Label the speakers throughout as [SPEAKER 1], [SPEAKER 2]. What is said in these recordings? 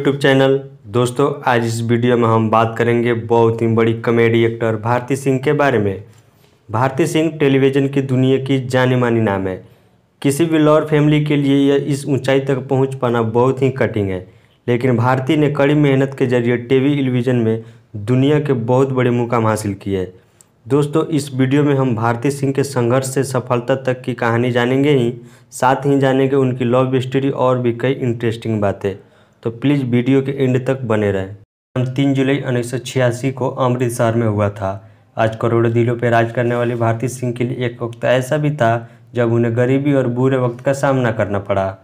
[SPEAKER 1] YouTube channel दोस्तों आज इस वीडियो में हम बात करेंगे बहुत ही बड़ी कॉमेडी एक्टर भारती सिंह के बारे में भारती सिंह टेलीविज़न की दुनिया की जाने मानी नाम है किसी भी लोअर फैमिली के लिए यह इस ऊंचाई तक पहुंच पाना बहुत ही कठिन है लेकिन भारती ने कड़ी मेहनत के जरिए टीवी टेलीविज़न में दुनिया के बहुत बड़े मुकाम हासिल किए दोस्तों इस वीडियो में हम भारती सिंह के संघर्ष से सफलता तक की कहानी जानेंगे ही साथ ही जानेंगे उनकी लव हिस्ट्री और भी कई इंटरेस्टिंग बातें तो प्लीज़ वीडियो के एंड तक बने रहें हम तीन जुलाई उन्नीस को अमृतसर में हुआ था आज करोड़ों दिलों पर राज करने वाले भारती सिंह के लिए एक वक्त ऐसा भी था जब उन्हें गरीबी और बुरे वक्त का सामना करना पड़ा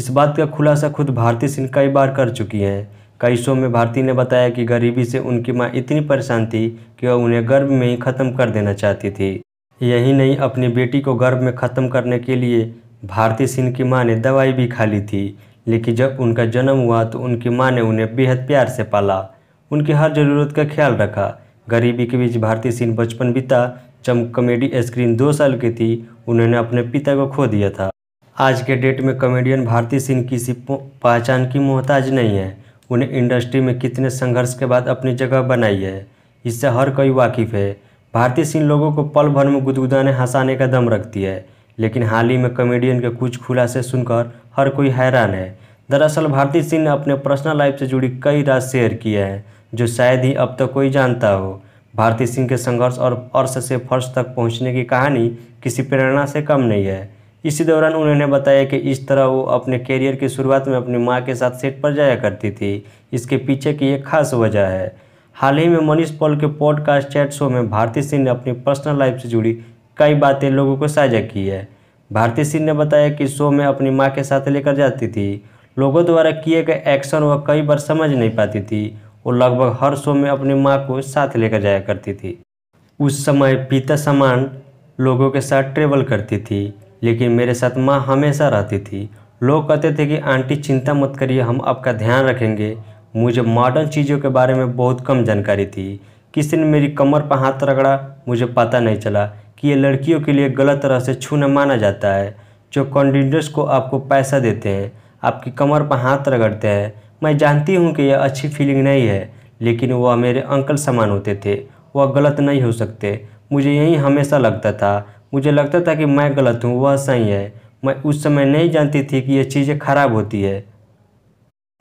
[SPEAKER 1] इस बात का खुलासा खुद भारती सिंह कई बार कर चुकी हैं कई शो में भारती ने बताया कि गरीबी से उनकी मां इतनी परेशान थी कि वह उन्हें गर्भ में ही ख़त्म कर देना चाहती थी यही नहीं अपनी बेटी को गर्भ में ख़त्म करने के लिए भारती सिंह की मां ने दवाई भी खा ली थी लेकिन जब उनका जन्म हुआ तो उनकी माँ ने उन्हें बेहद प्यार से पाला उनकी हर जरूरत का ख्याल रखा गरीबी के बीच भारतीय सिंह बचपन बीता जब कॉमेडी स्क्रीन दो साल की थी उन्होंने अपने पिता को खो दिया था आज के डेट में कॉमेडियन भारती सिंह किसी पहचान की मोहताज नहीं है उन्हें इंडस्ट्री में कितने संघर्ष के बाद अपनी जगह बनाई है इससे हर कोई वाकिफ़ है भारती सिंह लोगों को पल भर में गुदगुदाने हंसाने का दम रखती है लेकिन हाल ही में कॉमेडियन के कुछ खुलासे सुनकर हर कोई हैरान है दरअसल भारती सिंह ने अपने पर्सनल लाइफ से जुड़ी कई राज शेयर किए हैं जो शायद ही अब तक कोई जानता हो भारती सिंह के संघर्ष और अर्श से फर्श तक पहुंचने की कहानी किसी प्रेरणा से कम नहीं है इसी दौरान उन्होंने बताया कि इस तरह वो अपने कैरियर की शुरुआत में अपनी माँ के साथ सेट पर जाया करती थी इसके पीछे की एक खास वजह है हाल ही में मनीष पॉल के पॉडकास्ट चैट शो में भारती सिंह ने अपनी पर्सनल लाइफ से जुड़ी कई बातें लोगों को साझा की है भारती सिंह ने बताया कि शो में अपनी माँ के साथ लेकर जाती थी लोगों द्वारा किए गए एक्शन वह कई बार समझ नहीं पाती थी वो लगभग हर शो में अपनी माँ को साथ लेकर जाया करती थी उस समय पिता समान लोगों के साथ ट्रेवल करती थी लेकिन मेरे साथ माँ हमेशा रहती थी लोग कहते थे कि आंटी चिंता मत करिए हम आपका ध्यान रखेंगे मुझे मॉडर्न चीज़ों के बारे में बहुत कम जानकारी थी किसी ने मेरी कमर पर हाथ रगड़ा मुझे पता नहीं चला कि ये लड़कियों के लिए गलत तरह से छूना माना जाता है जो कॉन्डिडेंट्स को आपको पैसा देते हैं आपकी कमर पर हाथ रगड़ते हैं मैं जानती हूँ कि यह अच्छी फीलिंग नहीं है लेकिन वह मेरे अंकल समान होते थे वह गलत नहीं हो सकते मुझे यही हमेशा लगता था मुझे लगता था कि मैं गलत हूँ वह सही है मैं उस समय नहीं जानती थी कि यह चीज़ें खराब होती है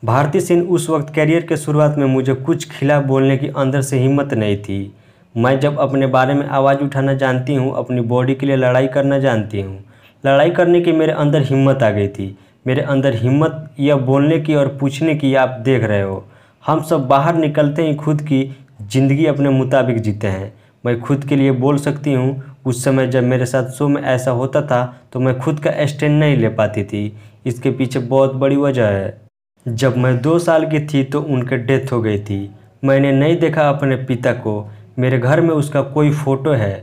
[SPEAKER 1] भारती सिंह उस वक्त कैरियर के शुरुआत में मुझे कुछ खिलाफ बोलने की अंदर से हिम्मत नहीं थी मैं जब अपने बारे में आवाज़ उठाना जानती हूँ अपनी बॉडी के लिए लड़ाई करना जानती हूँ लड़ाई करने की मेरे अंदर हिम्मत आ गई थी मेरे अंदर हिम्मत यह बोलने की और पूछने की आप देख रहे हो हम सब बाहर निकलते ही खुद की ज़िंदगी अपने मुताबिक जीते हैं मैं खुद के लिए बोल सकती हूँ उस समय जब मेरे साथ शो में ऐसा होता था तो मैं खुद का स्टैंड नहीं ले पाती थी इसके पीछे बहुत बड़ी वजह है जब मैं दो साल की थी तो उनके डेथ हो गई थी मैंने नहीं देखा अपने पिता को मेरे घर में उसका कोई फ़ोटो है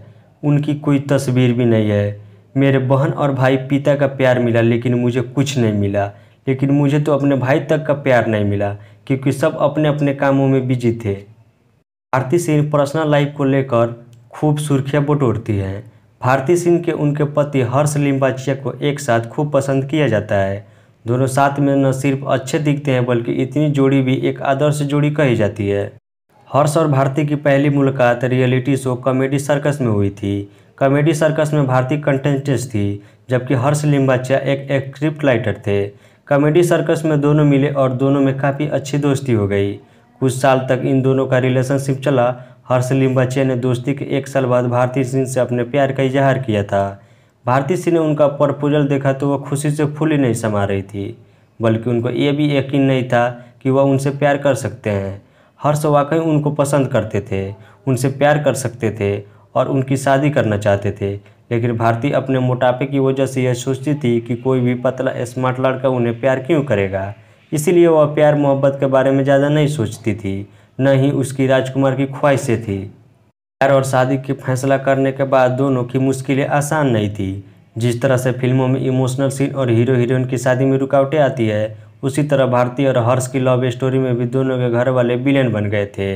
[SPEAKER 1] उनकी कोई तस्वीर भी नहीं है मेरे बहन और भाई पिता का प्यार मिला लेकिन मुझे कुछ नहीं मिला लेकिन मुझे तो अपने भाई तक का प्यार नहीं मिला क्योंकि सब अपने अपने कामों में बिजी थे भारती सिंह पर्सनल लाइफ को लेकर खूब सुर्खियाँ बटोरती हैं भारती सिंह के उनके पति हर्ष लिम्बाचिया को एक साथ खूब पसंद किया जाता है दोनों साथ में न सिर्फ अच्छे दिखते हैं बल्कि इतनी जोड़ी भी एक आदर्श जोड़ी कही जाती है हर्ष और भारती की पहली मुलाकात रियलिटी शो कॉमेडी सर्कस में हुई थी कॉमेडी सर्कस में भारतीय कंटेस्टेंट्स थी जबकि हर्ष लिम्बाचा एक स्क्रिप्ट राइटर थे कॉमेडी सर्कस में दोनों मिले और दोनों में काफ़ी अच्छी दोस्ती हो गई कुछ साल तक इन दोनों का रिलेशनशिप चला हर्ष लिम्बाचिया ने दोस्ती के एक साल बाद भारतीय सिंह से अपने प्यार का इजहार किया था भारतीय सिंह ने उनका प्रपोजल देखा तो वह खुशी से फूली नहीं समा रही थी बल्कि उनको ये भी यकीन नहीं था कि वह उनसे प्यार कर सकते हैं हर्ष वाकई उनको पसंद करते थे उनसे प्यार कर सकते थे और उनकी शादी करना चाहते थे लेकिन भारती अपने मोटापे की वजह से यह सोचती थी कि कोई भी पतला स्मार्ट लड़का उन्हें प्यार क्यों करेगा इसीलिए वह प्यार मोहब्बत के बारे में ज़्यादा नहीं सोचती थी न ही उसकी राजकुमार की ख्वाहिशें थी प्यार और शादी के फैसला करने के बाद दोनों की मुश्किलें आसान नहीं थी जिस तरह से फिल्मों में इमोशनल सीन और हीरो हीरोइन की शादी में रुकावटें आती है उसी तरह भारती और हर्ष की लव स्टोरी में भी दोनों के घर वाले विलेन बन गए थे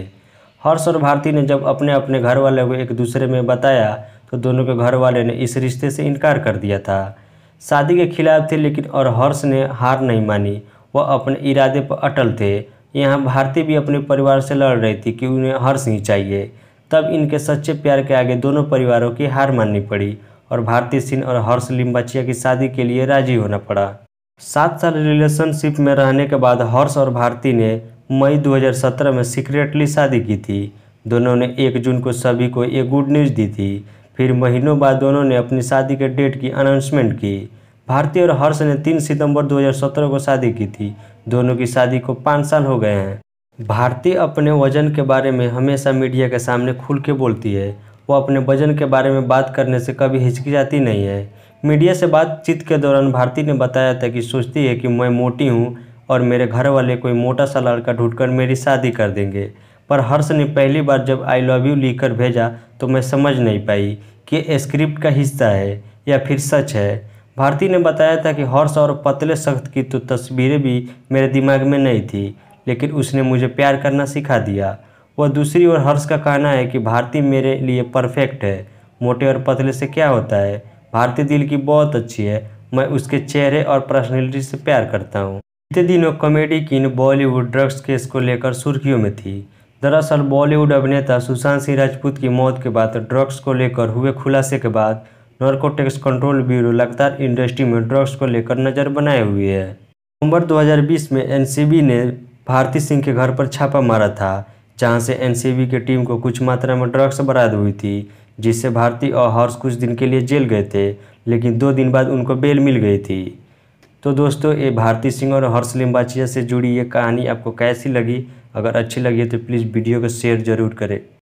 [SPEAKER 1] हर्ष और भारती ने जब अपने अपने घर वाले को एक दूसरे में बताया तो दोनों के घर वाले ने इस रिश्ते से इनकार कर दिया था शादी के खिलाफ थे लेकिन और हर्ष ने हार नहीं मानी वह अपने इरादे पर अटल थे यहाँ भारती भी अपने परिवार से लड़ रही थी कि उन्हें हर्ष ही चाहिए तब इनके सच्चे प्यार के आगे दोनों परिवारों की हार माननी पड़ी और भारती सिंह और हर्ष लिम्बाचिया की शादी के लिए राजी होना पड़ा सात साल रिलेशनशिप में रहने के बाद हर्ष और भारती ने मई 2017 में सीक्रेटली शादी की थी दोनों ने एक जून को सभी को ये गुड न्यूज़ दी थी फिर महीनों बाद दोनों ने अपनी शादी के डेट की अनाउंसमेंट की भारती और हर्ष ने 3 सितंबर 2017 को शादी की थी दोनों की शादी को पाँच साल हो गए हैं भारती अपने वजन के बारे में हमेशा मीडिया के सामने खुल के बोलती है वो अपने वजन के बारे में बात करने से कभी हिचकिचाती नहीं है मीडिया से बातचीत के दौरान भारती ने बताया था कि सोचती है कि मैं मोटी हूँ और मेरे घर वाले कोई मोटा सा लड़का ढूंढकर मेरी शादी कर देंगे पर हर्ष ने पहली बार जब आई लव यू लिखकर भेजा तो मैं समझ नहीं पाई कि स्क्रिप्ट का हिस्सा है या फिर सच है भारती ने बताया था कि हर्ष और पतले सख्त की तो तस्वीरें भी मेरे दिमाग में नहीं थी लेकिन उसने मुझे प्यार करना सिखा दिया वह दूसरी ओर हर्ष का कहना है कि भारती मेरे लिए परफेक्ट है मोटे और पतले से क्या होता है भारती दिल की बहुत अच्छी है मैं उसके चेहरे और पर्सनैलिटी से प्यार करता हूँ बीते दिनों कॉमेडी किन बॉलीवुड ड्रग्स केस को लेकर सुर्खियों में थी दरअसल बॉलीवुड अभिनेता सुशांत सिंह राजपूत की मौत के बाद ड्रग्स को लेकर हुए खुलासे के बाद नॉर्कोटेक्स कंट्रोल ब्यूरो लगातार इंडस्ट्री में ड्रग्स को लेकर नज़र बनाए हुए है नवंबर 2020 में एनसीबी ने भारती सिंह के घर पर छापा मारा था जहां से एनसीबी की टीम को कुछ मात्रा में ड्रग्स बरामद हुई थी जिससे भारती और हर्ष कुछ दिन के लिए जेल गए थे लेकिन दो दिन बाद उनको बेल मिल गई थी तो दोस्तों ये भारती सिंह और हर्ष लिम्बाचिया से जुड़ी ये कहानी आपको कैसी लगी अगर अच्छी लगी तो प्लीज़ वीडियो को शेयर ज़रूर करें